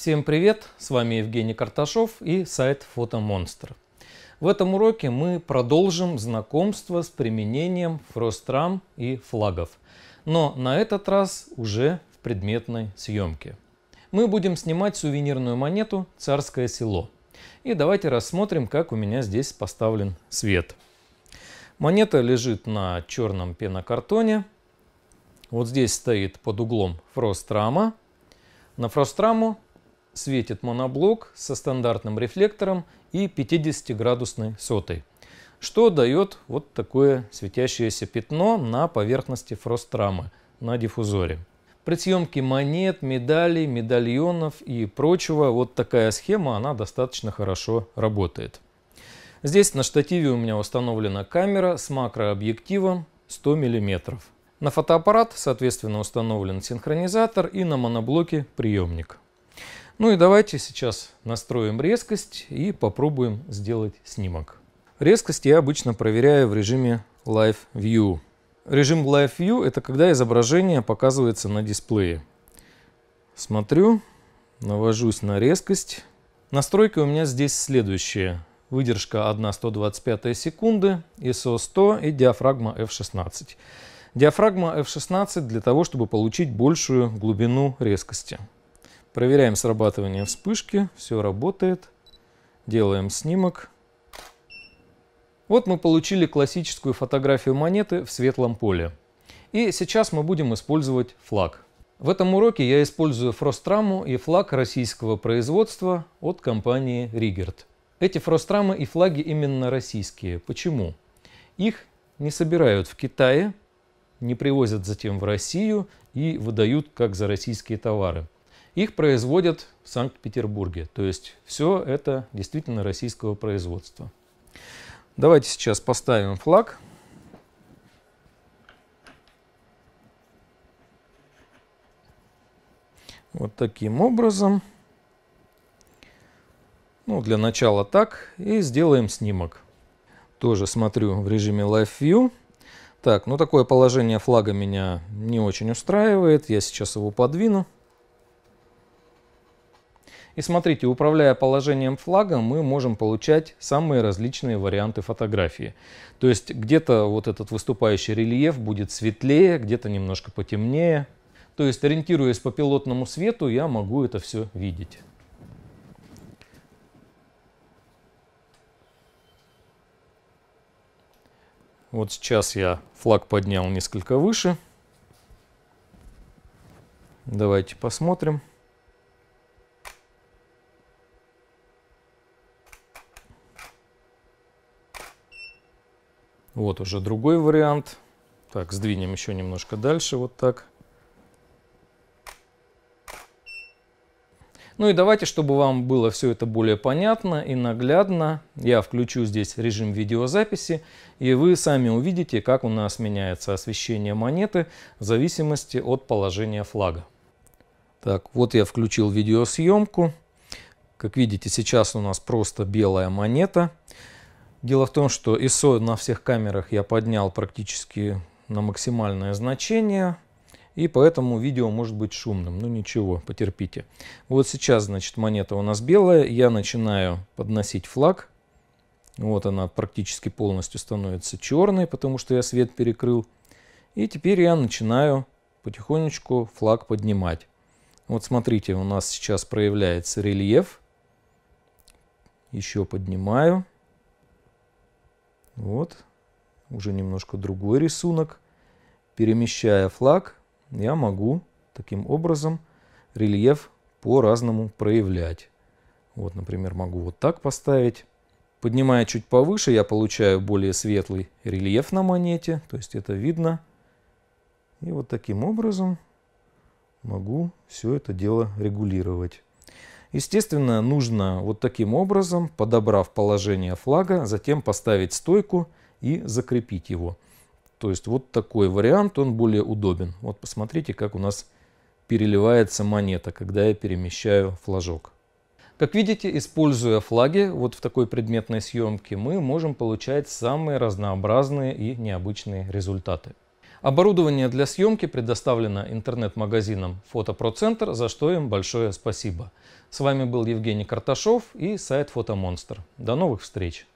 Всем привет! С вами Евгений Карташов и сайт Фотомонстр. В этом уроке мы продолжим знакомство с применением фрострам и флагов, но на этот раз уже в предметной съемке. Мы будем снимать сувенирную монету «Царское село». И давайте рассмотрим, как у меня здесь поставлен свет. Монета лежит на черном пенокартоне. Вот здесь стоит под углом фрострама. На фростраму светит моноблок со стандартным рефлектором и 50-градусной сотой, что дает вот такое светящееся пятно на поверхности фрострамы на диффузоре. При съемке монет, медалей, медальонов и прочего вот такая схема, она достаточно хорошо работает. Здесь на штативе у меня установлена камера с макрообъективом 100 мм. На фотоаппарат, соответственно, установлен синхронизатор и на моноблоке приемник. Ну и давайте сейчас настроим резкость и попробуем сделать снимок. Резкость я обычно проверяю в режиме Live View. Режим Live View – это когда изображение показывается на дисплее. Смотрю, навожусь на резкость. Настройки у меня здесь следующие. Выдержка 1/125 секунды, ISO 100 и диафрагма f16. Диафрагма f16 для того, чтобы получить большую глубину резкости. Проверяем срабатывание вспышки, все работает. Делаем снимок. Вот мы получили классическую фотографию монеты в светлом поле. И сейчас мы будем использовать флаг. В этом уроке я использую фростраму и флаг российского производства от компании Ригерт. Эти фрострамы и флаги именно российские. Почему? Их не собирают в Китае, не привозят затем в Россию и выдают как за российские товары. Их производят в Санкт-Петербурге. То есть все это действительно российского производства. Давайте сейчас поставим флаг. Вот таким образом. Ну, для начала так. И сделаем снимок. Тоже смотрю в режиме Live View. Так, ну такое положение флага меня не очень устраивает. Я сейчас его подвину. И смотрите, управляя положением флага, мы можем получать самые различные варианты фотографии. То есть где-то вот этот выступающий рельеф будет светлее, где-то немножко потемнее. То есть ориентируясь по пилотному свету, я могу это все видеть. Вот сейчас я флаг поднял несколько выше. Давайте посмотрим. Вот уже другой вариант. Так, сдвинем еще немножко дальше, вот так. Ну и давайте, чтобы вам было все это более понятно и наглядно, я включу здесь режим видеозаписи, и вы сами увидите, как у нас меняется освещение монеты в зависимости от положения флага. Так, вот я включил видеосъемку. Как видите, сейчас у нас просто белая монета. Дело в том, что ISO на всех камерах я поднял практически на максимальное значение. И поэтому видео может быть шумным. Но ну, ничего, потерпите. Вот сейчас, значит, монета у нас белая. Я начинаю подносить флаг. Вот она практически полностью становится черной, потому что я свет перекрыл. И теперь я начинаю потихонечку флаг поднимать. Вот смотрите, у нас сейчас проявляется рельеф. Еще поднимаю. Вот, уже немножко другой рисунок. Перемещая флаг, я могу таким образом рельеф по-разному проявлять. Вот, например, могу вот так поставить. Поднимая чуть повыше, я получаю более светлый рельеф на монете, то есть это видно. И вот таким образом могу все это дело регулировать. Естественно, нужно вот таким образом, подобрав положение флага, затем поставить стойку и закрепить его. То есть вот такой вариант, он более удобен. Вот посмотрите, как у нас переливается монета, когда я перемещаю флажок. Как видите, используя флаги вот в такой предметной съемке, мы можем получать самые разнообразные и необычные результаты. Оборудование для съемки предоставлено интернет-магазином «Фотопроцентр», за что им большое спасибо. С вами был Евгений Карташов и сайт «Фотомонстр». До новых встреч!